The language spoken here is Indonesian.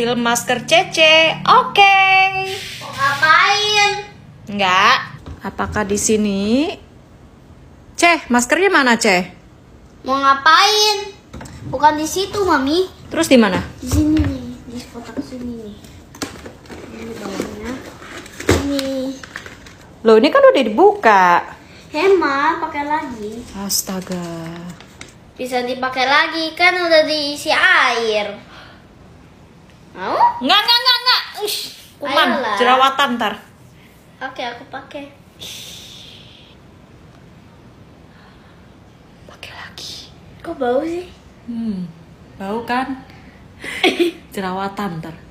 film masker Cece. Oke. Okay. Mau ngapain? Enggak. Apakah di sini? Ceh, maskernya mana, Ceh? Mau ngapain? Bukan di situ, Mami. Terus di mana? Di sini nih, di kotak sini nih. Ini bawahnya. Ini. Loh, ini kan udah dibuka. Hema, pakai lagi. Astaga. Bisa dipakai lagi, kan udah diisi air. Mau? Enggak, enggak, enggak, enggak. Ush, kuman, Ayolah. jerawatan ntar. Oke, aku pakai. Pakai lagi. Kok bau sih? Hmm, bau kan? jerawatan ntar.